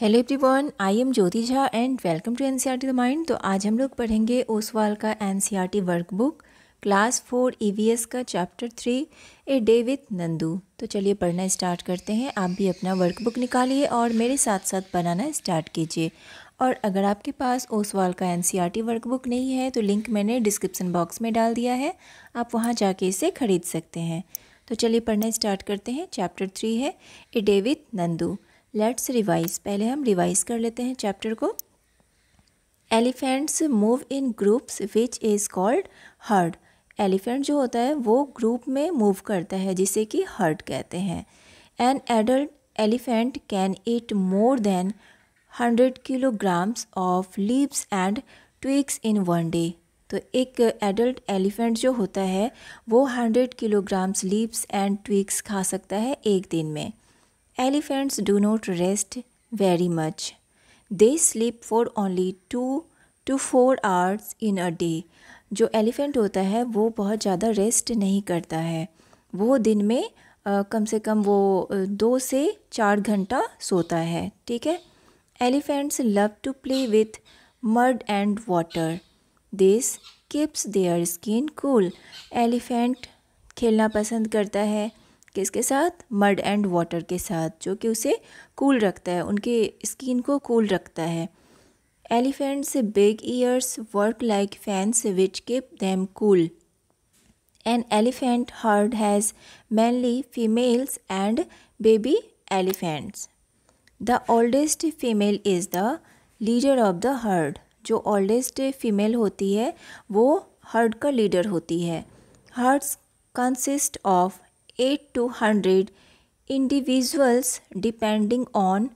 Hello everyone I am Jyoti Jha and welcome to N C R T the mind तो आज हम लोग पढ़ेंगे ओसवाल का N C R T workbook class four E V S का chapter three a day with Nandu तो चलिए पढ़ना स्टार्ट करते हैं आप भी अपना वर्कबुक निकालिए और मेरे साथ साथ बनाना स्टार्ट कीजिए और अगर आपके पास ओसवाल का N C R T workbook नहीं है तो लिंक मैंने डिस्क्रिप्सन बॉक्स में डाल दिया है आप वहाँ जाके इसे ख़रीद सकते हैं तो चलिए पढ़ना स्टार्ट करते हैं चैप्टर थ्री है a day with Nandu let's revise पहले हम रिवाइज कर लेते हैं चैप्टर को elephants move in groups which is called herd elephant जो होता है वो ग्रुप में मूव करता है जिसे कि हर्ड कहते हैं an adult elephant can eat more than hundred kilograms of leaves and twigs in one day तो एक एडल्ट एलिफेंट जो होता है वो hundred kilograms leaves and twigs खा सकता है एक दिन में Elephants do not rest very much. They sleep for only two to four hours in a day. जो एलिफेंट होता है वो बहुत ज़्यादा रेस्ट नहीं करता है वो दिन में आ, कम से कम वो दो से चार घंटा सोता है ठीक है elephants love to play with mud and water this keeps their skin cool elephant खेलना पसंद करता है किसके साथ मड एंड वाटर के साथ जो कि उसे कूल रखता है उनके स्किन को कूल रखता है elephants big ears work like fans which keep them cool an elephant herd has mainly females and baby elephants the oldest female is the leader of the herd जो oldest female होती है वो herd का leader होती है herds consist of 8 to 100 individuals depending on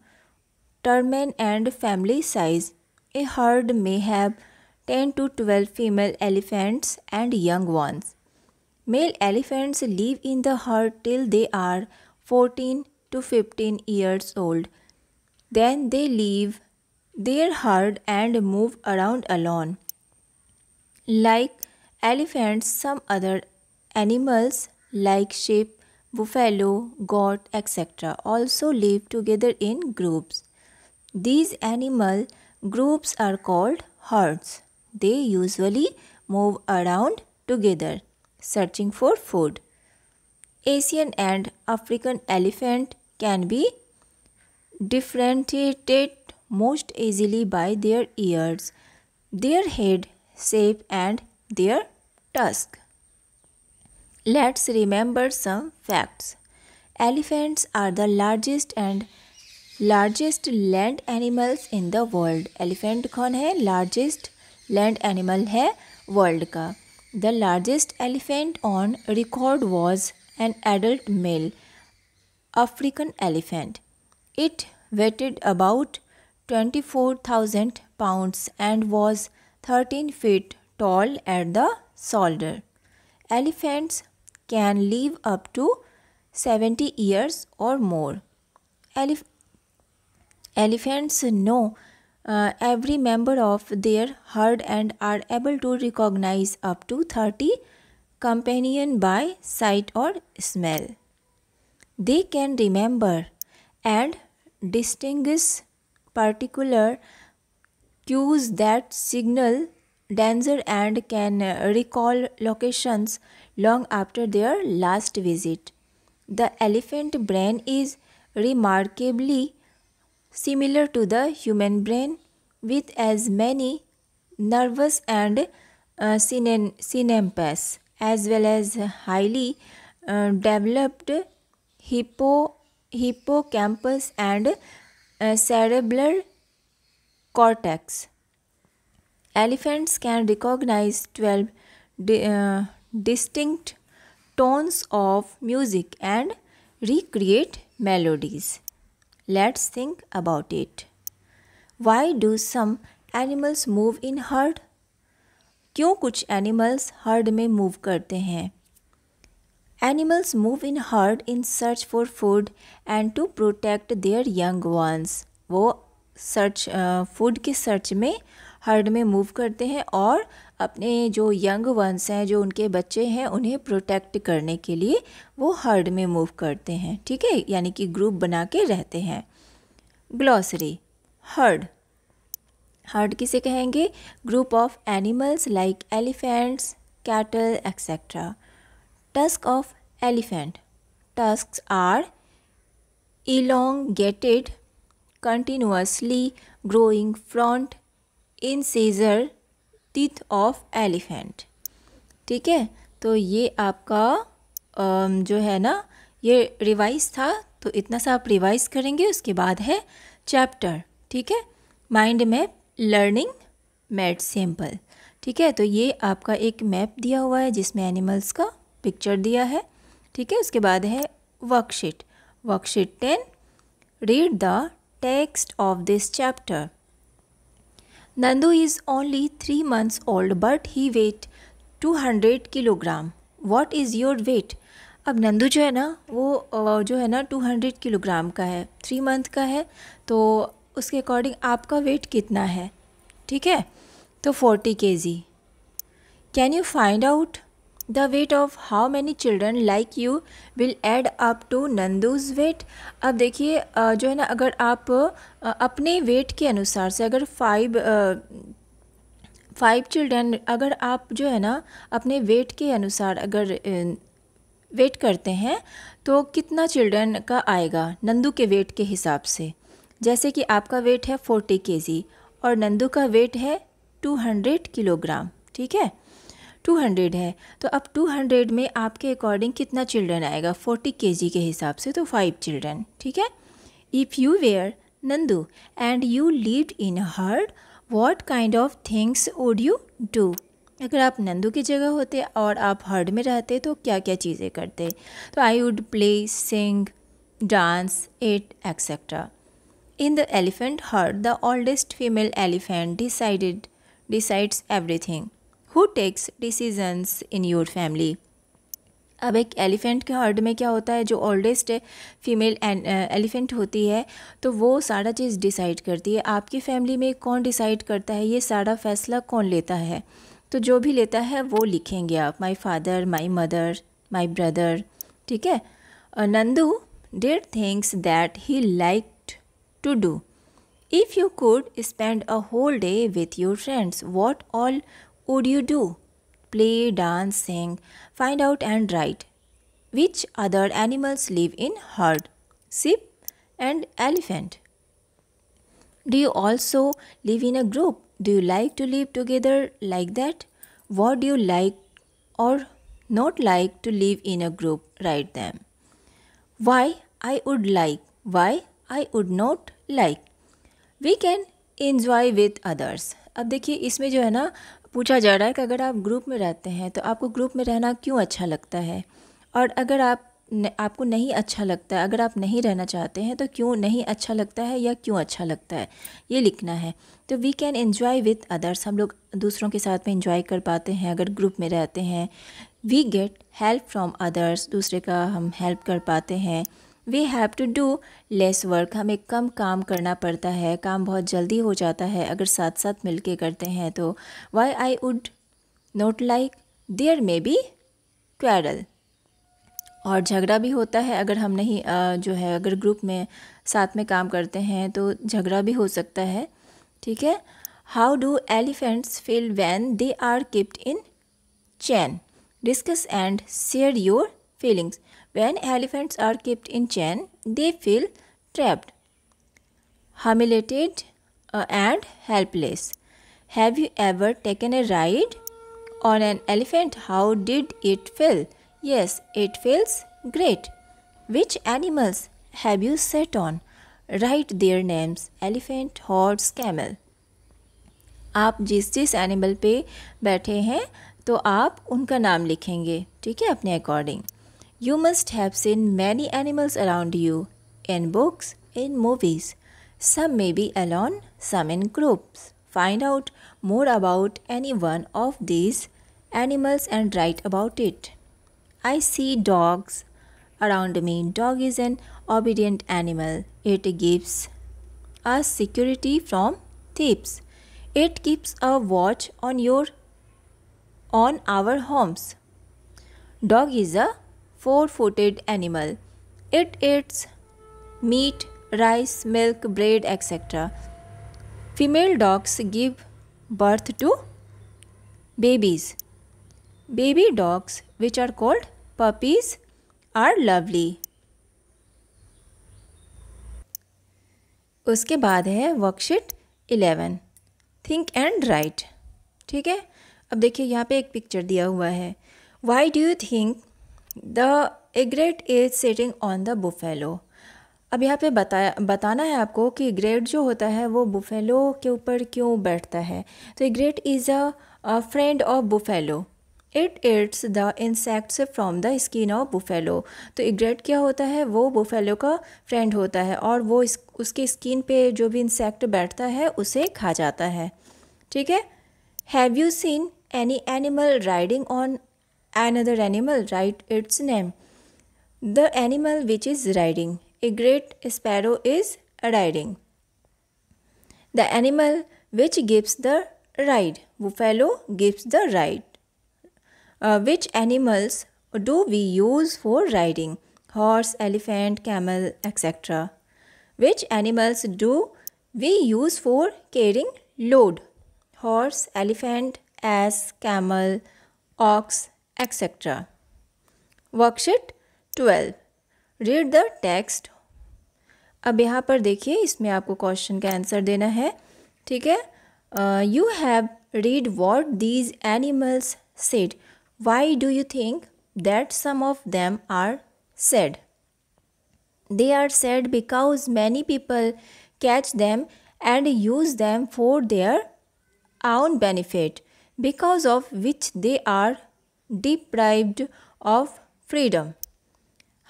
termen and family size. A herd may have 10 to 12 female elephants and young ones. Male elephants live in the herd till they are 14 to 15 years old. Then they leave their herd and move around alone. Like elephants, some other animals like sheep, buffalo, goat, etc. also live together in groups. These animal groups are called herds. They usually move around together searching for food. Asian and African elephant can be differentiated most easily by their ears, their head shape and their tusk. Let's remember some facts. Elephants are the largest and largest land animals in the world. Elephant kaun hai? Largest land animal hai world ka. The largest elephant on record was an adult male African elephant. It weighed about 24,000 pounds and was 13 feet tall at the shoulder. Elephants can live up to 70 years or more. Elef elephants know uh, every member of their herd and are able to recognize up to 30 companion by sight or smell. They can remember and distinguish particular cues that signal danger and can recall locations long after their last visit. The elephant brain is remarkably similar to the human brain with as many nervous and uh, syn synapses as well as highly uh, developed hippo hippocampus and uh, cerebral cortex. Elephants can recognize 12 di uh, distinct tones of music and recreate melodies. Let's think about it. Why do some animals move in herd क्यों कुछ animals herd में move करते हैं animals move in herd in search for food and to protect their young ones वो search food uh, के search में herd में move करते हैं और अपने जो यंग वंस हैं जो उनके बच्चे हैं उन्हें प्रोटेक्ट करने के लिए वो हर्ड में मूव करते हैं ठीक है यानी कि ग्रुप बना के रहते हैं ग्लॉसरी हर्ड हर्ड किसे कहेंगे group of animals like elephants cattle etcetera tusk of elephant tusk are elongated continuously growing front incisor teeth of elephant ठीक है तो ये आपका जो है ना ये रिवाइज था तो इतना सा आप रिवाइज करेंगे उसके बाद है चैप्टर ठीक है mind map learning made simple ठीक है तो ये आपका एक मैप दिया हुआ है जिसमें एनिमल्स का पिक्चर दिया है ठीक है उसके बाद है worksheet worksheet ten read the text of this chapter Nandu is only 3 months old but he weight 200 kilogram what is your weight अब नंदू जो है ना वो जो है ना 200 किलोग्राम का है थ्री मंथ का है तो उसके अकॉर्डिंग आपका वेट कितना है ठीक है तो 40 K G can you find out the weight of how many children like you will add up to Nandu's weight अब देखिए जो है ना अगर आप अपने वेट के अनुसार से अगर फाइव फाइव चिल्ड्रन अगर आप जो है ना अपने वेट के अनुसार अगर वेट करते हैं तो कितना चिल्ड्रन का आएगा नंदू के वेट के हिसाब से जैसे कि आपका वेट है फोर्टी के और नंदू का वेट है टू हंड्रेड किलोग्राम ठीक है 200 है तो अब 200 में आपके अकॉर्डिंग कितना चिल्ड्रन आएगा 40 के के हिसाब से तो फाइव चिल्ड्रन ठीक है if you were Nandu and you live in herd what kind of things would you do अगर आप नंदू की जगह होते और आप हर्ड में रहते तो क्या क्या चीज़ें करते तो I would play sing dance et etcetera in the elephant herd the oldest female elephant decided everything takes takes in your family अब एक एलिफेंट के हर्ड में क्या होता है जो ओल्डेस्ट फीमेल एलिफेंट होती है तो वो सारा चीज़ डिसाइड करती है आपकी फैमिली में कौन डिसाइड करता है ये सारा फैसला कौन लेता है तो जो भी लेता है वो लिखेंगे आप my father my mother my brother ठीक है Nandu did things that he like to do if you could spend a whole day with your friends what all would you do? Play, dance, sing, find out and write. Which other animals live in herd? Sheep and elephant. Do you also live in a group? Do you like to live together like that? What do you like or not like to live in a group? Write them. Why I would like, why I would not like. We can enjoy with others. अब देखिए इसमें जो है ना पूछा जा रहा है कि अगर आप ग्रुप में रहते हैं तो आपको ग्रुप में रहना क्यों अच्छा लगता है और अगर आप न, आपको नहीं अच्छा लगता है अगर आप नहीं रहना चाहते हैं तो क्यों नहीं अच्छा लगता है या क्यों अच्छा लगता है ये लिखना है तो we can enjoy with others हम लोग दूसरों के साथ में इन्जॉय कर पाते हैं अगर ग्रुप में रहते हैं we get help from others दूसरे का हम हेल्प कर पाते हैं we have to do less work हमें कम काम करना पड़ता है काम बहुत जल्दी हो जाता है अगर साथ साथ मिल के करते हैं तो why I would not like there may be quarrel और झगड़ा भी होता है अगर हम नहीं जो है अगर ग्रुप में साथ में काम करते हैं तो झगड़ा भी हो सकता है ठीक है how do elephants feel when they are kept in chain discuss and share your feelings When elephants are kept in chain, they feel trapped, humiliated, uh, and helpless. Have you ever taken a ride on an elephant? How did it feel? Yes, it feels great. Which animals have you sat on? Write their names elephant, horse, camel. आप जिस जिस animal पे बैठे हैं तो आप उनका नाम लिखेंगे ठीक है अपने according You must have seen many animals around you, in books, in movies. Some may be alone, some in groups. Find out more about any one of these animals and write about it. I see dogs around me. Dog is an obedient animal. It gives us security from thieves. It keeps a watch on your on our homes. Dog is a four footed animal it eats meat rice milk bread etcetera female dogs give birth to babies baby dogs which are called puppies are lovely उसके बाद है worksheet eleven think and write ठीक है अब देखिए यहाँ पे एक पिक्चर दिया हुआ है why do you think the egret is sitting on the buffalo अब यहाँ पे बताया बताना है आपको कि ग्रेट जो होता है वो बुफेलो के ऊपर क्यों बैठता है तो egret is a friend of buffalo it eats the insects from the skin of buffalo तो इग्रेट क्या होता है वो बुफेलो का फ्रेंड होता है और वो इस, उसके स्किन पे जो भी इंसेक्ट बैठता है उसे खा जाता है ठीक है have you seen any animal riding on another animal write its name. The animal which is riding. A great sparrow is riding. The animal which gives the ride. Buffalo gives the ride. Uh, which animals do we use for riding? Horse, elephant, camel, etc. Which animals do we use for carrying load? Horse, elephant, ass, camel, ox, etcetera worksheet twelve read the text अब यहाँ पर देखिए इसमें आपको question का answer देना है ठीक है you have read what these animals said why do you think that some of them are sad they are sad because many people catch them and use them for their own benefit because of which they are deprived of freedom.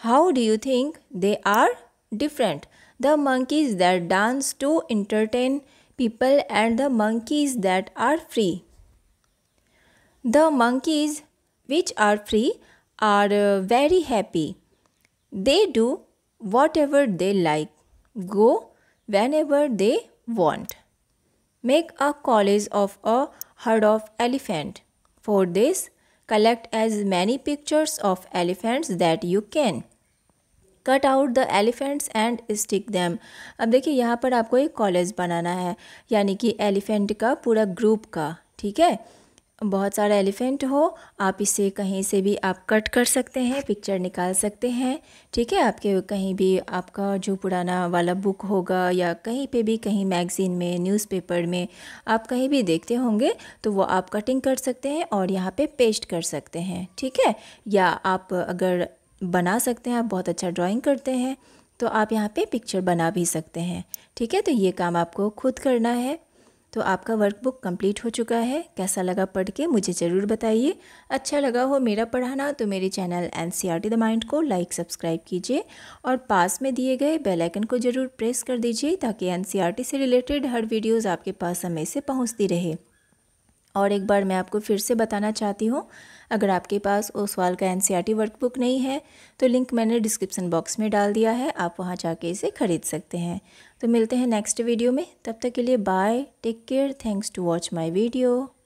How do you think they are different? The monkeys that dance to entertain people and the monkeys that are free. The monkeys which are free are uh, very happy. They do whatever they like, go whenever they want. Make a collage of a herd of elephant. For this, Collect as many pictures of elephants that you can. Cut out the elephants and stick them अब देखिए यहाँ पर आपको एक college बनाना है यानी कि elephant का पूरा ग्रुप का ठीक है बहुत सारा एलिफेंट हो आप इसे कहीं से भी आप कट कर सकते हैं पिक्चर निकाल सकते हैं ठीक है आपके कहीं भी आपका जो पुराना वाला बुक होगा या कहीं पे भी कहीं मैगज़ीन में न्यूज़पेपर में आप कहीं भी देखते होंगे तो वो आप कटिंग कर सकते हैं और यहाँ पे पेस्ट कर सकते हैं ठीक है या आप अगर बना सकते हैं आप बहुत अच्छा ड्राॅइंग करते हैं तो आप यहाँ पर पिक्चर बना भी सकते हैं ठीक है तो ये काम आपको खुद करना है तो आपका वर्कबुक कंप्लीट हो चुका है कैसा लगा पढ़ के मुझे ज़रूर बताइए अच्छा लगा हो मेरा पढ़ाना तो मेरे channel N C R T the mind को लाइक सब्सक्राइब कीजिए और पास में दिए गए बेल आइकन को ज़रूर प्रेस कर दीजिए ताकि एन सी आर टी से रिलेटेड हर वीडियोज़ आपके पास समय से पहुँचती रहे और एक बार मैं आपको फिर से बताना चाहती हूँ अगर आपके पास ओसवाल का एन वर्कबुक e नहीं है तो लिंक मैंने डिस्क्रिप्सन बॉक्स में डाल दिया है आप वहाँ जाके इसे ख़रीद सकते हैं तो मिलते हैं नेक्स्ट वीडियो में तब तक के लिए bye take care thanks to watch my video